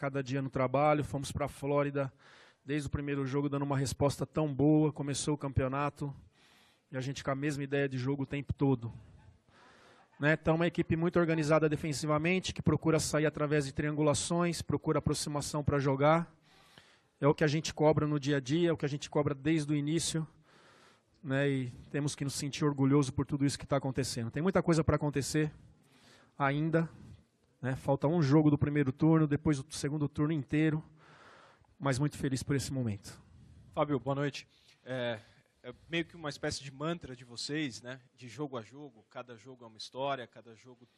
cada dia no trabalho, fomos para a Flórida desde o primeiro jogo dando uma resposta tão boa, começou o campeonato e a gente com a mesma ideia de jogo o tempo todo. Né? Então, é uma equipe muito organizada defensivamente, que procura sair através de triangulações, procura aproximação para jogar. É o que a gente cobra no dia a dia, é o que a gente cobra desde o início. Né? E temos que nos sentir orgulhosos por tudo isso que está acontecendo. Tem muita coisa para acontecer ainda, né? Falta um jogo do primeiro turno, depois o segundo turno inteiro, mas muito feliz por esse momento. Fábio, boa noite. É, é meio que uma espécie de mantra de vocês, né? de jogo a jogo, cada jogo é uma história, cada jogo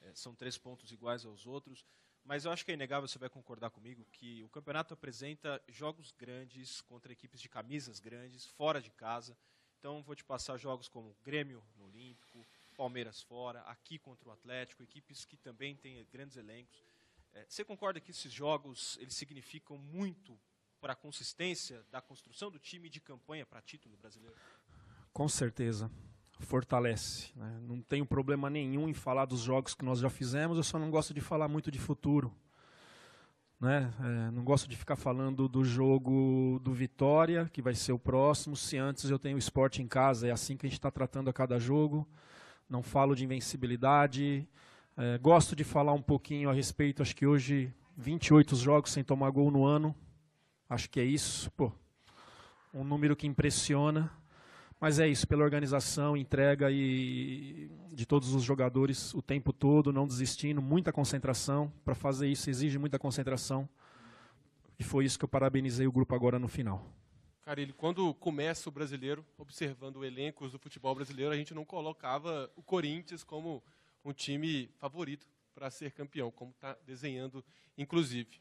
é, são três pontos iguais aos outros, mas eu acho que é inegável, você vai concordar comigo, que o campeonato apresenta jogos grandes contra equipes de camisas grandes, fora de casa, então vou te passar jogos como Grêmio no Olímpico, Palmeiras fora, aqui contra o Atlético, equipes que também têm grandes elencos. É, você concorda que esses jogos eles significam muito para a consistência da construção do time de campanha para título brasileiro? Com certeza. Fortalece. Né? Não tenho problema nenhum em falar dos jogos que nós já fizemos, eu só não gosto de falar muito de futuro. Né? É, não gosto de ficar falando do jogo do Vitória, que vai ser o próximo, se antes eu tenho o esporte em casa. É assim que a gente está tratando a cada jogo não falo de invencibilidade. É, gosto de falar um pouquinho a respeito, acho que hoje 28 jogos sem tomar gol no ano. Acho que é isso, pô. Um número que impressiona. Mas é isso, pela organização, entrega e de todos os jogadores o tempo todo, não desistindo, muita concentração. Para fazer isso exige muita concentração. E foi isso que eu parabenizei o grupo agora no final. Cara, quando começa o brasileiro, observando elencos do futebol brasileiro, a gente não colocava o Corinthians como um time favorito para ser campeão, como está desenhando, inclusive.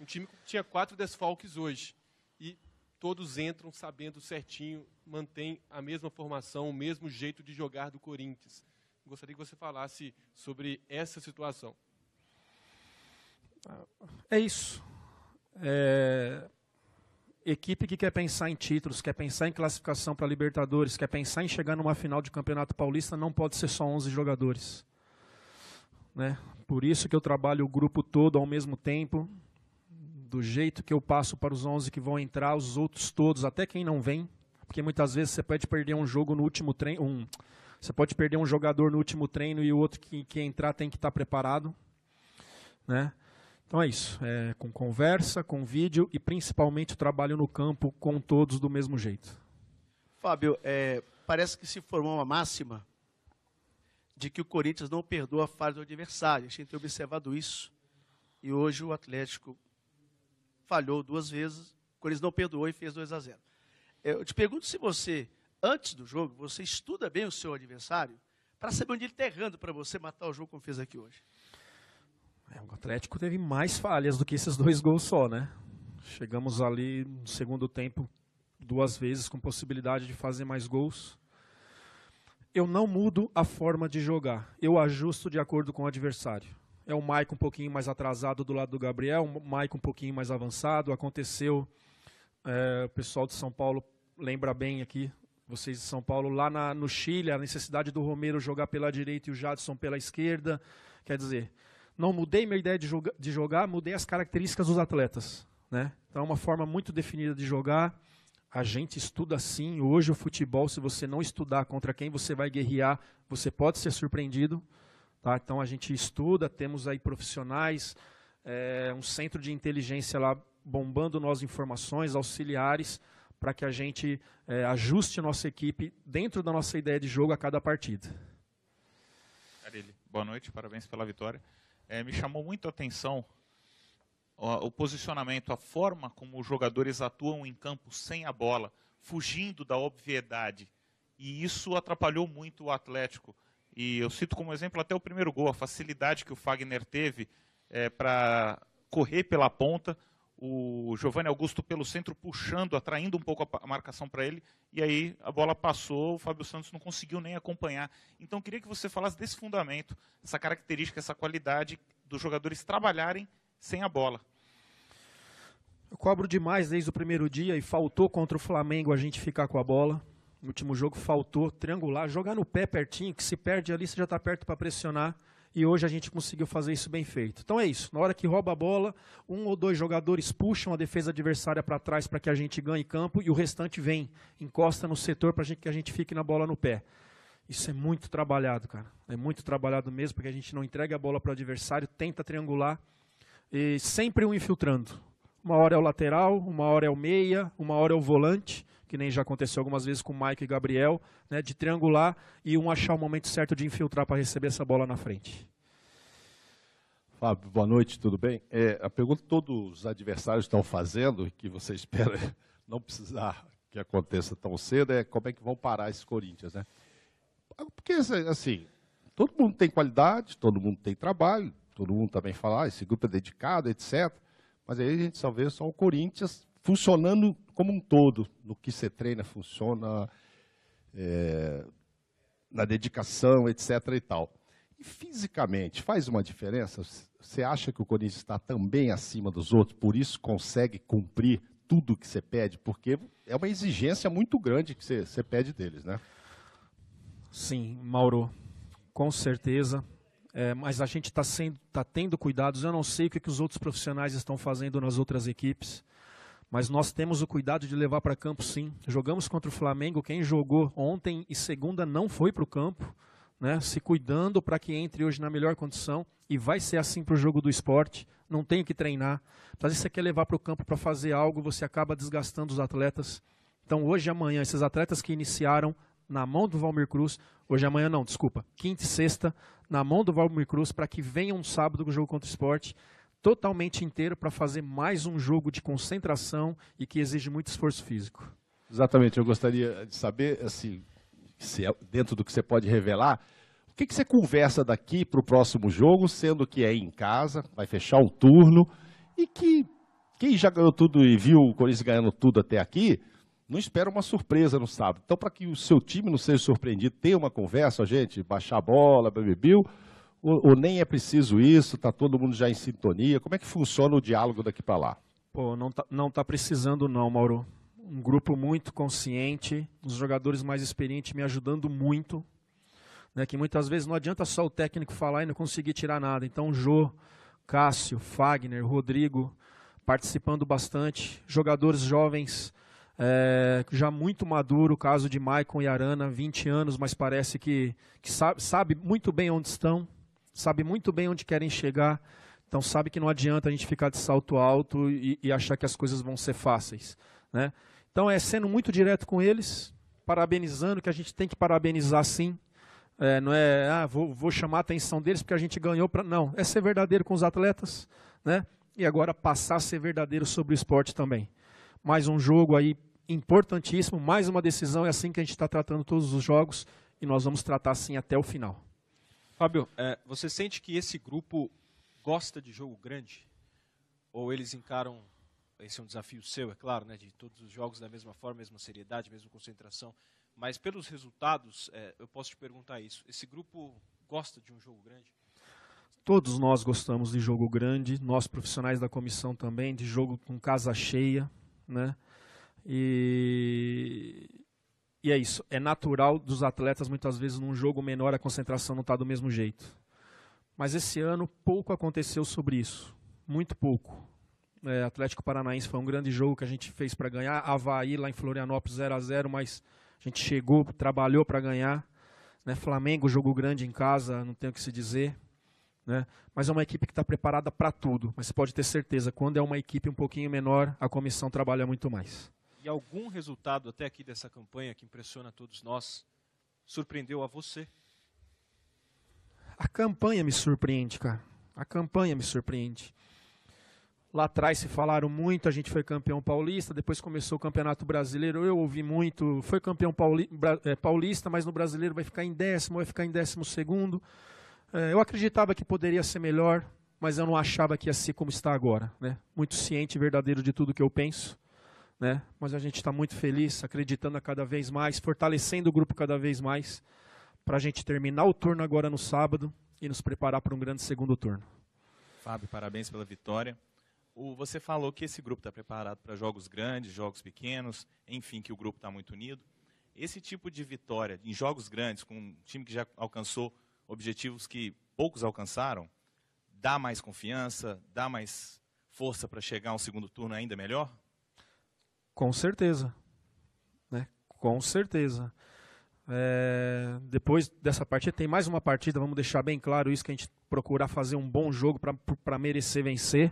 Um time que tinha quatro desfalques hoje. E todos entram sabendo certinho, mantém a mesma formação, o mesmo jeito de jogar do Corinthians. Gostaria que você falasse sobre essa situação. É isso. É equipe que quer pensar em títulos, quer pensar em classificação para Libertadores, quer pensar em chegar numa final de Campeonato Paulista, não pode ser só 11 jogadores. Né? Por isso que eu trabalho o grupo todo ao mesmo tempo, do jeito que eu passo para os 11 que vão entrar, os outros todos, até quem não vem, porque muitas vezes você pode perder um jogo no último treino, um, você pode perder um jogador no último treino e o outro que, que entrar tem que estar tá preparado, né? Então é isso, é com conversa, com vídeo e principalmente o trabalho no campo com todos do mesmo jeito. Fábio, é, parece que se formou uma máxima de que o Corinthians não perdoa a falha do adversário. A gente tem observado isso. E hoje o Atlético falhou duas vezes, o Corinthians não perdoou e fez 2 a 0. É, eu te pergunto se você, antes do jogo, você estuda bem o seu adversário para saber onde ele está errando para você matar o jogo como fez aqui hoje. É, o Atlético teve mais falhas do que esses dois gols só, né? Chegamos ali no segundo tempo duas vezes com possibilidade de fazer mais gols. Eu não mudo a forma de jogar. Eu ajusto de acordo com o adversário. É o Maicon um pouquinho mais atrasado do lado do Gabriel, o Maicon um pouquinho mais avançado. Aconteceu, é, o pessoal de São Paulo lembra bem aqui, vocês de São Paulo, lá na, no Chile, a necessidade do Romero jogar pela direita e o Jadson pela esquerda. Quer dizer, não mudei minha ideia de, joga, de jogar, mudei as características dos atletas. Né? Então, é uma forma muito definida de jogar. A gente estuda sim. Hoje, o futebol, se você não estudar contra quem você vai guerrear, você pode ser surpreendido. Tá? Então, a gente estuda, temos aí profissionais, é, um centro de inteligência lá bombando nós informações, auxiliares, para que a gente é, ajuste nossa equipe dentro da nossa ideia de jogo a cada partida. Carilli, boa noite, parabéns pela vitória é, me chamou muito a atenção o, o posicionamento, a forma como os jogadores atuam em campo sem a bola, fugindo da obviedade. E isso atrapalhou muito o Atlético. E eu cito como exemplo até o primeiro gol, a facilidade que o Fagner teve é, para correr pela ponta, o Giovanni Augusto pelo centro puxando, atraindo um pouco a marcação para ele, e aí a bola passou, o Fábio Santos não conseguiu nem acompanhar. Então queria que você falasse desse fundamento, essa característica, essa qualidade dos jogadores trabalharem sem a bola. Eu cobro demais desde o primeiro dia e faltou contra o Flamengo a gente ficar com a bola. No último jogo faltou triangular, jogar no pé pertinho, que se perde ali você já está perto para pressionar. E hoje a gente conseguiu fazer isso bem feito. Então é isso. Na hora que rouba a bola, um ou dois jogadores puxam a defesa adversária para trás para que a gente ganhe campo e o restante vem, encosta no setor para que a gente fique na bola no pé. Isso é muito trabalhado, cara. É muito trabalhado mesmo, porque a gente não entrega a bola para o adversário, tenta triangular e sempre um infiltrando. Uma hora é o lateral, uma hora é o meia, uma hora é o volante que nem já aconteceu algumas vezes com Mike e Gabriel, né, de triangular e um achar o momento certo de infiltrar para receber essa bola na frente. Fábio, boa noite, tudo bem? É, a pergunta que todos os adversários estão fazendo, que você espera não precisar que aconteça tão cedo, é como é que vão parar esse Corinthians, né? Porque, assim, todo mundo tem qualidade, todo mundo tem trabalho, todo mundo também fala, ah, esse grupo é dedicado, etc. Mas aí a gente só vê só o Corinthians funcionando como um todo, no que você treina, funciona, é, na dedicação, etc. e tal. E fisicamente, faz uma diferença? Você acha que o Corinthians está também acima dos outros, por isso consegue cumprir tudo o que você pede? Porque é uma exigência muito grande que você, você pede deles, né? Sim, Mauro, com certeza. É, mas a gente está tá tendo cuidados. Eu não sei o que, que os outros profissionais estão fazendo nas outras equipes. Mas nós temos o cuidado de levar para campo sim. Jogamos contra o Flamengo, quem jogou ontem e segunda não foi para o campo, né? se cuidando para que entre hoje na melhor condição. E vai ser assim para o jogo do esporte. Não tenho que treinar. Mas se você quer levar para o campo para fazer algo, você acaba desgastando os atletas. Então hoje e amanhã, esses atletas que iniciaram na mão do Valmir Cruz, hoje e amanhã não, desculpa, quinta e sexta, na mão do Valmir Cruz, para que venha um sábado o jogo contra o esporte, totalmente inteiro para fazer mais um jogo de concentração e que exige muito esforço físico. Exatamente, eu gostaria de saber, assim, se é dentro do que você pode revelar, o que, que você conversa daqui para o próximo jogo, sendo que é em casa, vai fechar um turno, e que quem já ganhou tudo e viu o Corinthians ganhando tudo até aqui, não espera uma surpresa no sábado. Então, para que o seu time não seja surpreendido, tenha uma conversa, gente, baixar a bola, bebebiu, ou, ou nem é preciso isso, está todo mundo já em sintonia? Como é que funciona o diálogo daqui para lá? Pô, não tá, não tá precisando não, Mauro. Um grupo muito consciente, os jogadores mais experientes me ajudando muito, né, que muitas vezes não adianta só o técnico falar e não conseguir tirar nada. Então, Jô, Cássio, Fagner, Rodrigo participando bastante, jogadores jovens é, já muito maduro, o caso de Maicon e Arana, 20 anos, mas parece que, que sabe, sabe muito bem onde estão, sabe muito bem onde querem chegar, então sabe que não adianta a gente ficar de salto alto e, e achar que as coisas vão ser fáceis. Né? Então é sendo muito direto com eles, parabenizando, que a gente tem que parabenizar sim. É, não é, ah, vou, vou, chamar a atenção deles porque a gente ganhou. Pra... Não, é ser verdadeiro com os atletas, né? E agora passar a ser verdadeiro sobre o esporte também. Mais um jogo aí importantíssimo, mais uma decisão, é assim que a gente está tratando todos os jogos e nós vamos tratar assim até o final. Fábio, é, você sente que esse grupo gosta de jogo grande? Ou eles encaram, esse é um desafio seu, é claro, né, de todos os jogos da mesma forma, mesma seriedade, mesma concentração, mas pelos resultados, é, eu posso te perguntar isso. Esse grupo gosta de um jogo grande? Todos nós gostamos de jogo grande, nós profissionais da comissão também, de jogo com casa cheia, né? E e é isso. É natural dos atletas, muitas vezes, num jogo menor, a concentração não está do mesmo jeito. Mas esse ano, pouco aconteceu sobre isso. Muito pouco. É, Atlético Paranaense foi um grande jogo que a gente fez para ganhar. Havaí, lá em Florianópolis, 0 a 0 mas a gente chegou, trabalhou para ganhar. Né? Flamengo, jogo grande em casa, não tenho o que se dizer. Né? Mas é uma equipe que está preparada para tudo. Mas você pode ter certeza, quando é uma equipe um pouquinho menor, a comissão trabalha muito mais e algum resultado até aqui dessa campanha que impressiona todos nós surpreendeu a você? A campanha me surpreende, cara. A campanha me surpreende. Lá atrás se falaram muito, a gente foi campeão paulista, depois começou o Campeonato Brasileiro, eu ouvi muito, foi campeão é, paulista, mas no brasileiro vai ficar em décimo, vai ficar em décimo segundo. É, eu acreditava que poderia ser melhor, mas eu não achava que ia ser como está agora. Né? Muito ciente e verdadeiro de tudo que eu penso né? Mas a gente está muito feliz, acreditando cada vez mais, fortalecendo o grupo cada vez mais, para a gente terminar o turno agora no sábado e nos preparar para um grande segundo turno. Fábio, parabéns pela vitória. você falou que esse grupo está preparado para jogos grandes, jogos pequenos, enfim, que o grupo está muito unido. Esse tipo de vitória em jogos grandes, com um time que já alcançou objetivos que poucos alcançaram, dá mais confiança, dá mais força para chegar a um segundo turno ainda melhor? Com certeza. Né? Com certeza. É, depois dessa partida, tem mais uma partida, vamos deixar bem claro isso, que a gente procurar fazer um bom jogo para merecer vencer.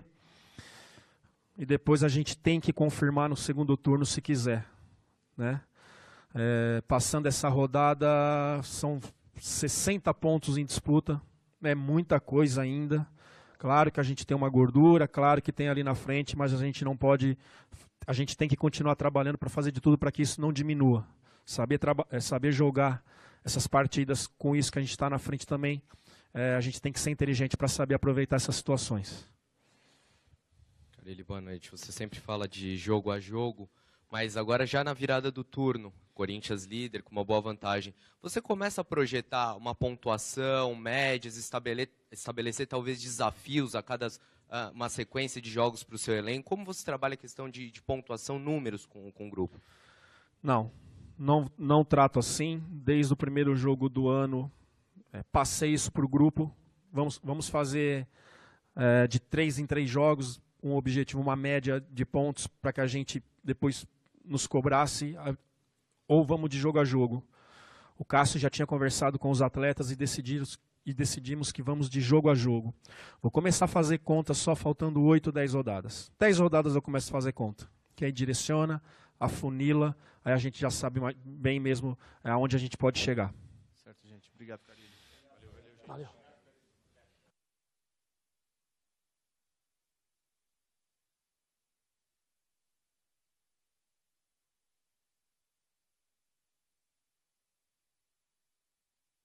E depois a gente tem que confirmar no segundo turno se quiser. Né? É, passando essa rodada, são 60 pontos em disputa, é muita coisa ainda. Claro que a gente tem uma gordura, claro que tem ali na frente, mas a gente não pode a gente tem que continuar trabalhando para fazer de tudo para que isso não diminua. Saber, é saber jogar essas partidas com isso que a gente está na frente também. É, a gente tem que ser inteligente para saber aproveitar essas situações. Carilli, boa noite. Você sempre fala de jogo a jogo, mas agora já na virada do turno, Corinthians líder com uma boa vantagem, você começa a projetar uma pontuação, médias, estabelecer talvez desafios a cada ah, uma sequência de jogos para o seu elenco? Como você trabalha a questão de, de pontuação, números com, com o grupo? Não, não, não trato assim. Desde o primeiro jogo do ano, é, passei isso para o grupo. Vamos, vamos fazer é, de três em três jogos um objetivo, uma média de pontos para que a gente depois nos cobrasse. A, ou vamos de jogo a jogo. O Cássio já tinha conversado com os atletas e decidido e decidimos que vamos de jogo a jogo. Vou começar a fazer conta só faltando 8, 10 rodadas. 10 rodadas eu começo a fazer conta. Que aí direciona, afunila, aí a gente já sabe bem mesmo é aonde a gente pode chegar. Certo, gente. Obrigado, Carlinhos. Valeu, valeu. valeu.